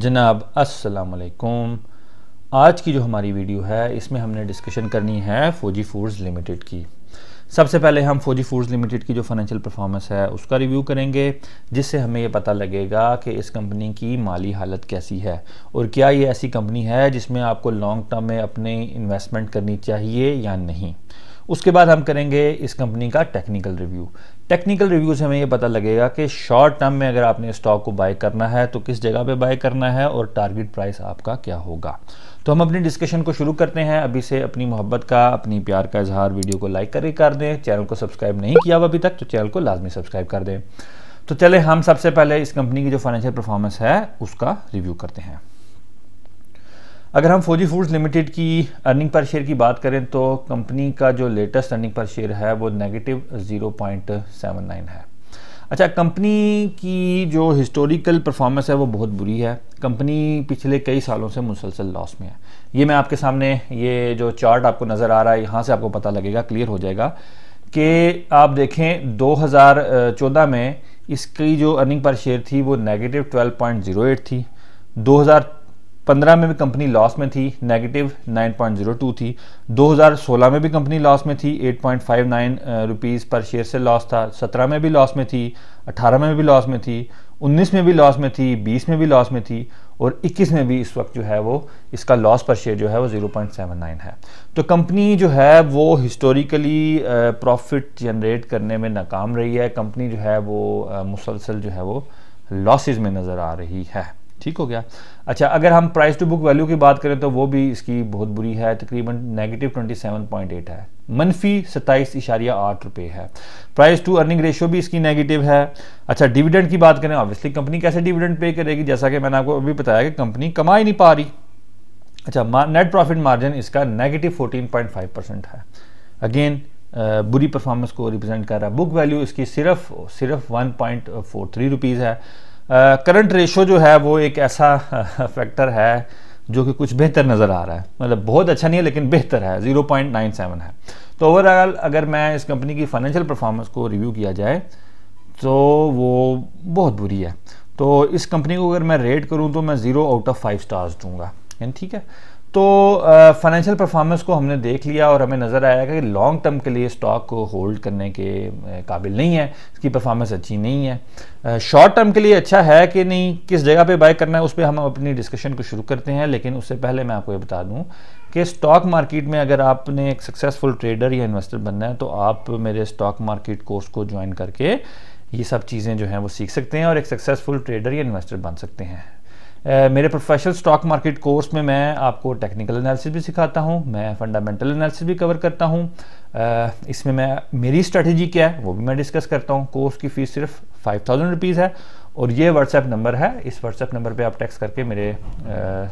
जनाब असलकुम आज की जो हमारी वीडियो है इसमें हमने डिस्कशन करनी है फौजी फूड्स लिमिटेड की सबसे पहले हम फौजी फूड्स लिमिटेड की जो फाइनेंशियल परफॉर्मेंस है उसका रिव्यू करेंगे जिससे हमें ये पता लगेगा कि इस कंपनी की माली हालत कैसी है और क्या ये ऐसी कंपनी है जिसमें आपको लॉन्ग टर्म में अपने इन्वेस्टमेंट करनी चाहिए या नहीं उसके बाद हम करेंगे इस कंपनी का टेक्निकल रिव्यू टेक्निकल रिव्यू से हमें ये पता लगेगा कि शॉर्ट टर्म में अगर आपने स्टॉक को बाय करना है तो किस जगह पे बाय करना है और टारगेट प्राइस आपका क्या होगा तो हम अपनी डिस्कशन को शुरू करते हैं अभी से अपनी मोहब्बत का अपनी प्यार का इजहार वीडियो को लाइक करके कर दें चैनल को सब्सक्राइब नहीं किया हुआ अभी तक तो चैनल को लाजमी सब्सक्राइब कर दें तो चले हम सबसे पहले इस कंपनी की जो फाइनेंशियल परफॉर्मेंस है उसका रिव्यू करते हैं अगर हम फौजी फूड्स लिमिटेड की अर्निंग पर शेयर की बात करें तो कंपनी का जो लेटेस्ट अर्निंग पर शेयर है वो negative zero point seven nine है अच्छा कंपनी की जो हिस्टोरिकल परफॉर्मेंस है वो बहुत बुरी है कंपनी पिछले कई सालों से मुसलसल लॉस में है ये मैं आपके सामने ये जो चार्ट आपको नज़र आ रहा है यहाँ से आपको पता लगेगा क्लियर हो जाएगा कि आप देखें 2014 में इसकी जो अर्निंग पर शेयर थी वो नेगेटिव 12.08 थी 2000 पंद्रह में भी कंपनी लॉस में थी नेगेटिव 9.02 थी 2016 में भी कंपनी लॉस में थी 8.59 रुपीस पर शेयर से लॉस था 17 में भी लॉस में थी 18 में भी लॉस में थी 19 में भी लॉस में थी 20 में भी लॉस में थी और 21 में भी इस वक्त जो है वो इसका लॉस पर शेयर जो है वो 0.79 है तो कंपनी जो है वो हिस्टोरिकली प्रॉफिट जनरेट करने में नाकाम रही है कंपनी जो है वो मुसलसल जो है वो लॉसेज में नज़र आ रही है ठीक हो गया अच्छा अगर हम प्राइस टू बुक वैल्यू की बात करें तो वो भी इसकी बहुत बुरी है तकरीबन negative twenty seven point eight है मनफी सत्ताईस इशारिया आठ रुपये है प्राइस टू अर्निंग रेशियो भी इसकी नेगेटिव है अच्छा डिविडेंड की बात करें ऑब्वियसली कंपनी कैसे डिविडेंड पे करेगी जैसा कि मैंने आपको अभी बताया कि कंपनी कमा ही नहीं पा रही अच्छा नेट प्रॉफिट मार्जिन इसका negative fourteen point five percent है अगेन बुरी परफॉर्मेंस को रिप्रेजेंट कर रहा है बुक वैल्यू इसकी सिर्फ सिर्फ one point four three rupees है करंट रेशो जो है वो एक ऐसा फैक्टर है जो कि कुछ बेहतर नज़र आ रहा है मतलब बहुत अच्छा नहीं है लेकिन बेहतर है 0.97 है तो ओवरऑल अगर मैं इस कंपनी की फाइनेंशियल परफॉर्मेंस को रिव्यू किया जाए तो वो बहुत बुरी है तो इस कंपनी को अगर मैं रेट करूँ तो मैं zero out of five stars दूंगा ठीक है तो फाइनेंशियल परफॉर्मेंस को हमने देख लिया और हमें नज़र आया कि लॉन्ग टर्म के लिए स्टॉक को होल्ड करने के काबिल नहीं है इसकी परफॉर्मेंस अच्छी नहीं है शॉर्ट टर्म के लिए अच्छा है कि नहीं किस जगह पे बाय करना है उस पर हम अपनी डिस्कशन को शुरू करते हैं लेकिन उससे पहले मैं आपको ये बता दूँ कि स्टॉक मार्केट में अगर आपने एक सक्सेसफुल ट्रेडर या इन्वेस्टर बनना है तो आप मेरे स्टॉक मार्केट कोर्स को ज्वाइन करके ये सब चीज़ें जो हैं वो सीख सकते हैं और एक सक्सेसफुल ट्रेडर या इन्वेस्टर बन सकते हैं मेरे प्रोफेशनल स्टॉक मार्केट कोर्स में मैं आपको टेक्निकल एनालिसिस भी सिखाता हूँ मैं फंडामेंटल एनालिसिस भी कवर करता हूँ इसमें मैं मेरी स्ट्रेटजी क्या है वो भी मैं डिस्कस करता हूँ कोर्स की फ़ीस सिर्फ फाइव थाउजेंड रुपीज़ है और ये व्हाट्सएप नंबर है इस व्हाट्सएप नंबर पे आप टैक्स करके मेरे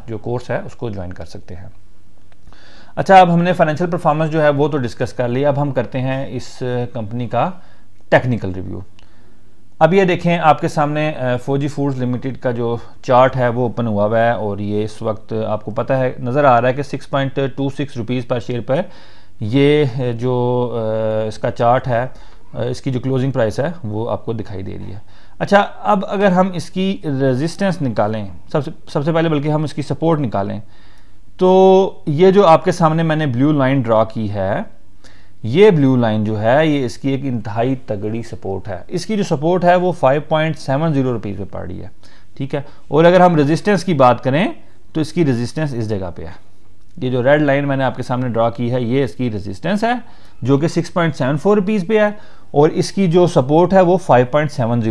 जो कोर्स है उसको ज्वाइन कर सकते हैं अच्छा अब हमने फाइनेंशियल परफॉर्मेंस जो है वो तो डिस्कस कर लिया अब हम करते हैं इस कंपनी का टेक्निकल रिव्यू अब ये देखें आपके सामने फौजी फूड्स लिमिटेड का जो चार्ट है वो ओपन हुआ हुआ है और ये इस वक्त आपको पता है नज़र आ रहा है कि six point two six rupees per share पर ये जो इसका चार्ट है इसकी जो क्लोजिंग प्राइस है वो आपको दिखाई दे रही है अच्छा अब अगर हम इसकी रेजिस्टेंस निकालें सबसे सबसे पहले बल्कि हम इसकी सपोर्ट निकालें तो ये जो आपके सामने मैंने ब्लू लाइन ड्रा की है ये ब्लू लाइन जो है ये इसकी एक इंतहाई तगड़ी सपोर्ट है इसकी जो सपोर्ट है वो 5.70 पॉइंट सेवन जीरो रुपीज़ पर पड़ रही है ठीक है और अगर हम रेजिस्टेंस की बात करें तो इसकी रेजिस्टेंस इस जगह पे है ये जो रेड लाइन मैंने आपके सामने ड्रा की है ये इसकी रेजिस्टेंस है जो कि 6.74 पॉइंट पे है और इसकी जो सपोर्ट है वो 5.70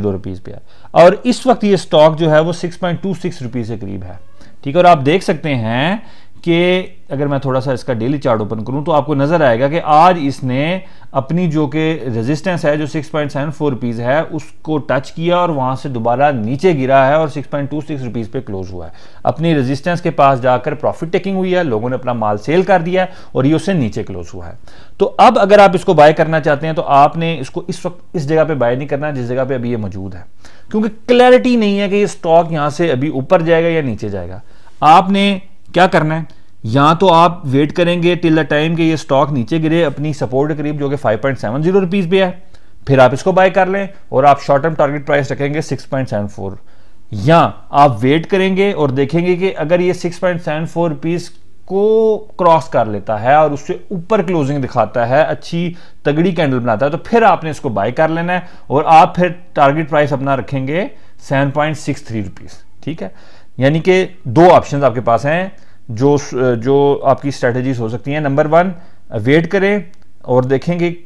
पॉइंट पे है और इस वक्त ये स्टॉक जो है वो सिक्स पॉइंट के करीब है ठीक है और आप देख सकते हैं कि अगर मैं थोड़ा सा इसका डेली चार्ट ओपन करूं तो आपको नज़र आएगा कि आज इसने अपनी जो कि रेजिस्टेंस है जो 6.74 पॉइंट है उसको टच किया और वहां से दोबारा नीचे गिरा है और 6.26 पॉइंट पे क्लोज हुआ है अपनी रेजिस्टेंस के पास जाकर प्रॉफिट टेकिंग हुई है लोगों ने अपना माल सेल कर दिया है और ये उससे नीचे क्लोज हुआ है तो अब अगर आप इसको बाय करना चाहते हैं तो आपने इसको इस वक्त इस जगह पर बाय नहीं करना जिस जगह पर अभी ये मौजूद है क्योंकि क्लैरिटी नहीं है कि ये स्टॉक यहां से अभी ऊपर जाएगा या नीचे जाएगा आपने क्या करना है या तो आप वेट करेंगे टिल द टाइम के ये स्टॉक नीचे गिरे अपनी सपोर्ट करीब जो कि 5.70 पॉइंट सेवन जीरो रुपीज़ भी है फिर आप इसको बाय कर लें और आप शॉर्ट टर्म टारगेट प्राइस रखेंगे 6.74 या आप वेट करेंगे और देखेंगे कि अगर ये 6.74 पॉइंट को क्रॉस कर लेता है और उससे ऊपर क्लोजिंग दिखाता है अच्छी तगड़ी कैंडल बनाता है तो फिर आपने इसको बाय कर लेना है और आप फिर टारगेट प्राइस अपना रखेंगे seven point six three rupees ठीक है यानी कि दो ऑप्शंस आपके पास हैं जो जो आपकी स्ट्रेटजीज हो सकती हैं नंबर वन वेट करें और देखेंगे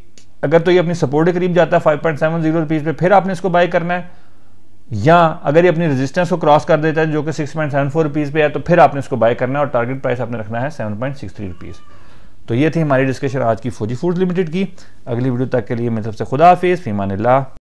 अगर तो ये अपनी सपोर्ट के करीब जाता है five point seven zero rupees पर फिर आपने इसको बाय करना है या अगर ये अपनी रेजिस्टेंस को क्रॉस कर देता है जो कि six point seven four rupees पे है तो फिर आपने इसको बाय करना है और टारगेट प्राइस आपने रखना है seven point six three rupees तो ये थी हमारी डिस्कशन आज की फौजी फूड लिमिटेड की अगली वीडियो तक के लिए मैं सबसे खुदा हाफिज़ फीमान ला